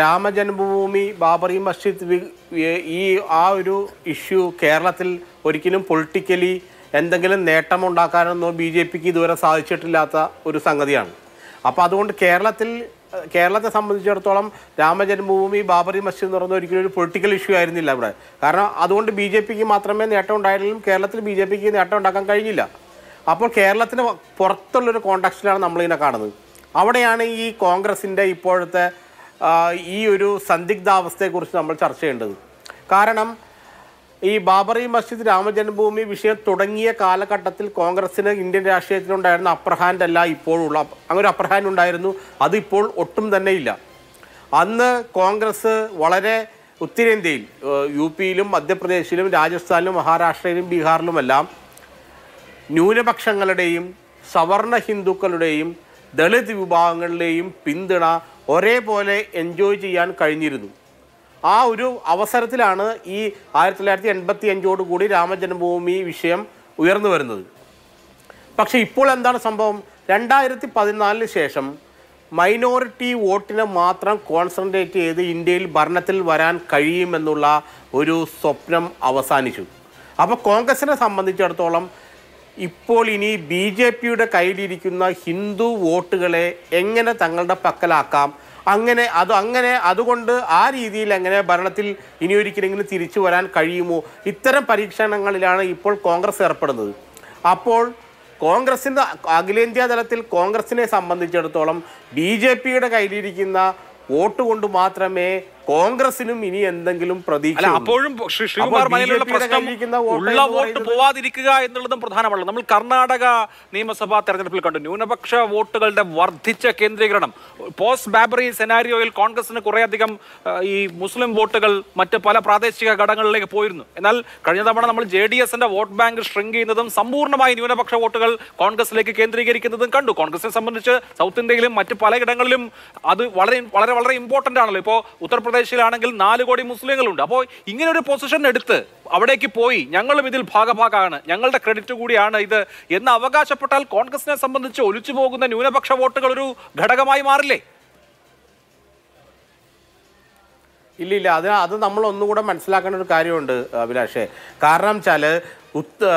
രാമജന്മഭൂമി ബാബറി മസ്ജിദ് ഈ ആ ഒരു ഇഷ്യൂ കേരളത്തിൽ ഒരിക്കലും പൊളിറ്റിക്കലി എന്തെങ്കിലും നേട്ടമുണ്ടാക്കാനൊന്നോ ബി ജെ പിക്ക് ഇതുവരെ സാധിച്ചിട്ടില്ലാത്ത ഒരു സംഗതിയാണ് അപ്പോൾ അതുകൊണ്ട് കേരളത്തിൽ കേരളത്തെ സംബന്ധിച്ചിടത്തോളം രാമജന്മഭൂമി ബാബറി മസ്ജിദ് എന്ന് പറയുന്ന ഒരിക്കലും ഒരു പൊളിറ്റിക്കൽ ഇഷ്യൂ ആയിരുന്നില്ല ഇവിടെ കാരണം അതുകൊണ്ട് ബി ജെ പിക്ക് മാത്രമേ നേട്ടം ഉണ്ടായിരുന്നുള്ളൂ കേരളത്തിൽ ബി ജെ പിക്ക് നേട്ടം ഉണ്ടാക്കാൻ കഴിഞ്ഞില്ല അപ്പോൾ കേരളത്തിന് പുറത്തുള്ളൊരു കോണ്ടാക്സ്റ്റിലാണ് നമ്മളിങ്ങനെ കാണുന്നത് അവിടെയാണ് ഈ കോൺഗ്രസിൻ്റെ ഇപ്പോഴത്തെ ഈ ഒരു സന്ദിഗ്ധാവസ്ഥയെക്കുറിച്ച് നമ്മൾ ചർച്ച ചെയ്യേണ്ടത് കാരണം ഈ ബാബറി മസ്ജിദ് രാമജന്മഭൂമി വിഷയം തുടങ്ങിയ കാലഘട്ടത്തിൽ കോൺഗ്രസ്സിന് ഇന്ത്യൻ രാഷ്ട്രീയത്തിനുണ്ടായിരുന്ന അപ്പർ അല്ല ഇപ്പോഴുള്ള അങ്ങനെ അപ്രഹാൻ ഉണ്ടായിരുന്നു അതിപ്പോൾ ഒട്ടും തന്നെ ഇല്ല അന്ന് കോൺഗ്രസ് വളരെ ഉത്തരേന്ത്യയിൽ യു പിയിലും മധ്യപ്രദേശിലും രാജസ്ഥാനിലും മഹാരാഷ്ട്രയിലും ബീഹാറിലുമെല്ലാം ന്യൂനപക്ഷങ്ങളുടെയും സവർണ ഹിന്ദുക്കളുടെയും ദളിത് വിഭാഗങ്ങളുടെയും പിന്തുണ ഒരേപോലെ എൻജോയ് ചെയ്യാൻ കഴിഞ്ഞിരുന്നു ആ ഒരു അവസരത്തിലാണ് ഈ ആയിരത്തി തൊള്ളായിരത്തി എൺപത്തി അഞ്ചോടുകൂടി രാമജന്മഭൂമി വിഷയം ഉയർന്നു വരുന്നത് പക്ഷേ ഇപ്പോൾ എന്താണ് സംഭവം രണ്ടായിരത്തി പതിനാലിന് ശേഷം മൈനോറിറ്റി വോട്ടിനെ മാത്രം കോൺസെൻട്രേറ്റ് ചെയ്ത് ഇന്ത്യയിൽ ഭരണത്തിൽ വരാൻ കഴിയുമെന്നുള്ള ഒരു സ്വപ്നം അവസാനിച്ചു അപ്പോൾ കോൺഗ്രസിനെ സംബന്ധിച്ചിടത്തോളം ഇപ്പോൾ ഇനി ബി ജെ പിയുടെ കയ്യിലിരിക്കുന്ന ഹിന്ദു വോട്ടുകളെ എങ്ങനെ തങ്ങളുടെ പക്കലാക്കാം അങ്ങനെ അത് അങ്ങനെ അതുകൊണ്ട് ആ രീതിയിൽ എങ്ങനെ ഭരണത്തിൽ ഇനി ഒരിക്കലെങ്കിലും തിരിച്ചു വരാൻ കഴിയുമോ ഇത്തരം പരീക്ഷണങ്ങളിലാണ് ഇപ്പോൾ കോൺഗ്രസ് ഏർപ്പെടുന്നത് അപ്പോൾ കോൺഗ്രസിൻ്റെ അഖിലേന്ത്യാ തലത്തിൽ കോൺഗ്രസിനെ സംബന്ധിച്ചിടത്തോളം ബി ജെ പിയുടെ കയ്യിലിരിക്കുന്ന വോട്ട് കൊണ്ട് മാത്രമേ കോൺഗ്രസിനും ഇനി എന്തെങ്കിലും പ്രതീക്ഷ അപ്പോഴും ശ്രീകുമാർ മനയിലുള്ള പ്രശ്നം ഉള്ള വോട്ട് പോവാതിരിക്കുക എന്നുള്ളതും പ്രധാനമാണ് നമ്മൾ കർണാടക നിയമസഭാ തെരഞ്ഞെടുപ്പിൽ കണ്ടു ന്യൂനപക്ഷ വോട്ടുകളുടെ വർദ്ധിച്ച കേന്ദ്രീകരണം പോസ്റ്റ് ബാബറി സെനാരിയോയിൽ കോൺഗ്രസിന് കുറേയധികം ഈ മുസ്ലിം വോട്ടുകൾ മറ്റ് പല പ്രാദേശിക ഘടകങ്ങളിലേക്ക് പോയിരുന്നു എന്നാൽ കഴിഞ്ഞ തവണ നമ്മൾ ജെ ഡി എസിന്റെ വോട്ട് ബാങ്ക് ഷ്രിങ്ക് ചെയ്യുന്നതും സമ്പൂർണ്ണമായി ന്യൂനപക്ഷ വോട്ടുകൾ കോൺഗ്രസിലേക്ക് കേന്ദ്രീകരിക്കുന്നതും കണ്ടു കോൺഗ്രസിനെ സംബന്ധിച്ച് സൗത്ത് ഇന്ത്യയിലും മറ്റ് പലയിടങ്ങളിലും അത് വളരെ വളരെ വളരെ ഇമ്പോർട്ടന്റ് ആണല്ലോ ഇപ്പോൾ ഉത്തർപ്രദേശ് ഉത്തർപ്രദേശിലാണെങ്കിൽ നാല് കോടി മുസ്ലിങ്ങളുണ്ട് അപ്പോൾ ഇങ്ങനെ ഒരു പൊസിഷൻ എടുത്ത് അവിടേക്ക് പോയി ഞങ്ങളും ഇതിൽ ഭാഗഭാഗമാണ് ഞങ്ങളുടെ ക്രെഡിറ്റ് കൂടിയാണ് ഇത് എന്ന് അവകാശപ്പെട്ടാൽ കോൺഗ്രസിനെ സംബന്ധിച്ച് ഒലിച്ചു പോകുന്ന ന്യൂനപക്ഷ വോട്ടുകൾ ഒരു ഘടകമായി മാറില്ലേ ഇല്ല ഇല്ല അത് അത് നമ്മൾ ഒന്നുകൂടെ മനസ്സിലാക്കേണ്ട ഒരു കാര്യമുണ്ട് അഭിലാഷേ കാരണം വെച്ചാൽ ഉത്ത്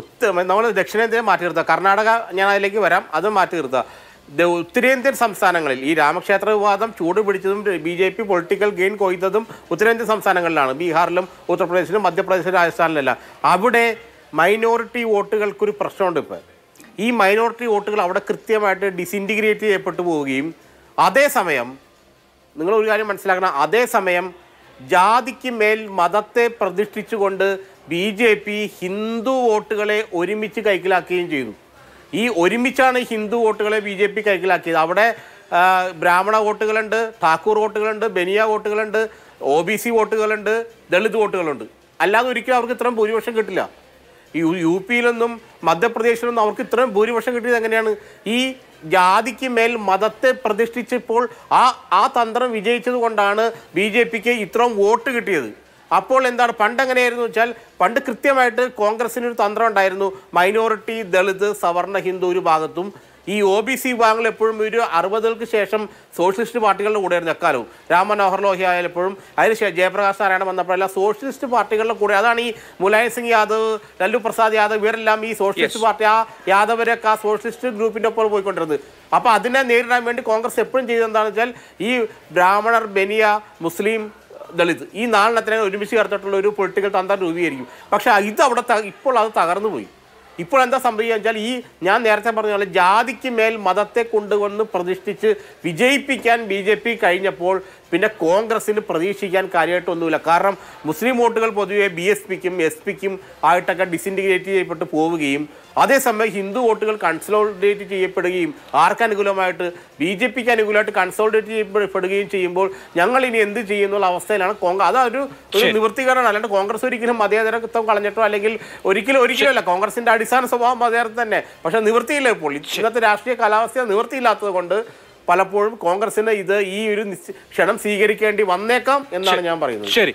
ഉത്ത് നമ്മൾ ദക്ഷിണേന്ത്യയെ മാറ്റി നിർത്തുക കർണാടക ഞാൻ അതിലേക്ക് വരാം അത് മാറ്റി നിർത്തുക ഉത്തരേന്ത്യൻ സംസ്ഥാനങ്ങളിൽ ഈ രാമക്ഷേത്ര വിവാദം ചൂട് പിടിച്ചതും B J P political gain കൊയ്തതും ഉത്തരേന്ത്യൻ സംസ്ഥാനങ്ങളിലാണ് ബീഹാറിലും ഉത്തർപ്രദേശിലും മധ്യപ്രദേശിലും രാജസ്ഥാനിലെല്ലാം അവിടെ മൈനോറിറ്റി വോട്ടുകൾക്കൊരു പ്രശ്നമുണ്ട് ഇപ്പോൾ ഈ മൈനോറിറ്റി വോട്ടുകൾ അവിടെ കൃത്യമായിട്ട് ഡിസിൻറ്റിഗ്രേറ്റ് ചെയ്യപ്പെട്ടു പോവുകയും അതേസമയം നിങ്ങൾ ഒരു കാര്യം മനസ്സിലാക്കണം അതേസമയം ജാതിക്ക് മേൽ മതത്തെ പ്രതിഷ്ഠിച്ചുകൊണ്ട് ബി ജെ പി ഹിന്ദു വോട്ടുകളെ ഒരുമിച്ച് കൈക്കലാക്കുകയും ചെയ്തു ഈ ഒരുമിച്ചാണ് ഹിന്ദു വോട്ടുകളെ ബി ജെ പി കൈക്കലാക്കിയത് അവിടെ ബ്രാഹ്മണ വോട്ടുകളുണ്ട് താക്കൂർ വോട്ടുകളുണ്ട് ബനിയ വോട്ടുകളുണ്ട് ഒ ബി സി വോട്ടുകളുണ്ട് ദളിത് വോട്ടുകളുണ്ട് അല്ലാതെ ഒരിക്കലും അവർക്ക് ഇത്രയും ഭൂരിപക്ഷം കിട്ടില്ല യു പിയിലൊന്നും മധ്യപ്രദേശിലൊന്നും അവർക്ക് ഇത്രയും ഭൂരിപക്ഷം കിട്ടിയത് എങ്ങനെയാണ് ഈ ജാതിക്ക് മേൽ മതത്തെ പ്രതിഷ്ഠിച്ചപ്പോൾ ആ ആ തന്ത്രം വിജയിച്ചത് കൊണ്ടാണ് ബി ജെ പിക്ക് ഇത്രയും വോട്ട് കിട്ടിയത് അപ്പോൾ എന്താണ് പണ്ട് എങ്ങനെയായിരുന്നു വെച്ചാൽ പണ്ട് കൃത്യമായിട്ട് കോൺഗ്രസിനൊരു തന്ത്രം ഉണ്ടായിരുന്നു മൈനോറിറ്റി ദളിത് സവർണ ഹിന്ദു ഒരു ഭാഗത്തും ഈ ഒ ബി സി വിഭാഗങ്ങൾ എപ്പോഴും ഒരു അറുപതുകൾക്ക് ശേഷം സോഷ്യലിസ്റ്റ് പാർട്ടികളുടെ കൂടെയായിരുന്നു എക്കാലവും രാം മനോഹർ ലോഹി ആയാലും എപ്പോഴും അതിന് ജയപ്രകാശ് നാരായണ വന്നപ്പോഴെല്ലാം സോഷ്യലിസ്റ്റ് പാർട്ടികളുടെ കൂടെ അതാണ് ഈ മുലായം സിംഗ് യാദവ് ലല്ലു പ്രസാദ് യാദവ് ഇവരെല്ലാം ഈ സോഷ്യലിസ്റ്റ് പാർട്ടി ആ യാദവരൊക്കെ ആ സോഷ്യലിസ്റ്റ് ഗ്രൂപ്പിൻ്റെ ഒപ്പം പോയിക്കൊണ്ടിരുന്നത് അപ്പോൾ അതിനെ നേരിടാൻ വേണ്ടി കോൺഗ്രസ് എപ്പോഴും ചെയ്തതെന്താണെന്ന് വെച്ചാൽ ഈ ബ്രാഹ്മണർ ബനിയ മുസ്ലിം ദളിത് ഈ നാലെണ്ണത്തിനെ ഒരുമിച്ച് ചേർത്തിട്ടുള്ള ഒരു പൊളിറ്റിക്കൽ തന്ത്രം രൂപീകരിക്കും പക്ഷേ ഇത് അവിടെ ഇപ്പോൾ അത് തകർന്നു പോയി ഇപ്പോൾ എന്താ സംഭവിക്കുക വെച്ചാൽ ഈ ഞാൻ നേരത്തെ പറഞ്ഞ പോലെ ജാതിക്ക് മേൽ മതത്തെ കൊണ്ടുവന്ന് പ്രതിഷ്ഠിച്ച് വിജയിപ്പിക്കാൻ ബി ജെ പി കഴിഞ്ഞപ്പോൾ പിന്നെ കോൺഗ്രസ്സിന് പ്രതീക്ഷിക്കാൻ കാര്യമായിട്ടൊന്നുമില്ല കാരണം മുസ്ലിം വോട്ടുകൾ പൊതുവെ ബി എസ് പിക്കും എസ് പിക്കും ആയിട്ടൊക്കെ ഡിസിൻറ്റിഗ്രേറ്റ് ചെയ്യപ്പെട്ട് പോവുകയും അതേസമയം ഹിന്ദു വോട്ടുകൾ കൺസോളിഡേറ്റ് ചെയ്യപ്പെടുകയും ആർക്കനുകൂലമായിട്ട് ബി ജെ പിക്ക് അനുകൂലമായിട്ട് കൺസോളിഡേറ്റ് ചെയ്യപ്പെടുകയും ചെയ്യുമ്പോൾ ഞങ്ങൾ ഇനി എന്ത് ചെയ്യുന്നുള്ള അവസ്ഥയിലാണ് കോൺഗ്രസ് അതൊരു ഒരു നിവൃത്തികരണം അല്ലാണ്ട് കോൺഗ്രസ് ഒരിക്കലും മതേതരത്വം കളഞ്ഞിട്ടോ അല്ലെങ്കിൽ ഒരിക്കലും ഒരിക്കലും അല്ല കോൺഗ്രസിൻ്റെ അടിസ്ഥാന സ്വഭാവം അദ്ദേഹത്തിന് തന്നെ പക്ഷേ നിവൃത്തിയില്ല ഇപ്പോൾ ഇന്നത്തെ രാഷ്ട്രീയ കാലാവസ്ഥ നിവൃത്തിയില്ലാത്തത് കൊണ്ട് പലപ്പോഴും കോൺഗ്രസിന് ഇത് ഈ ഒരു ക്ഷണം സ്വീകരിക്കേണ്ടി വന്നേക്കാം എന്നാണ് ഞാൻ പറയുന്നത് ശരി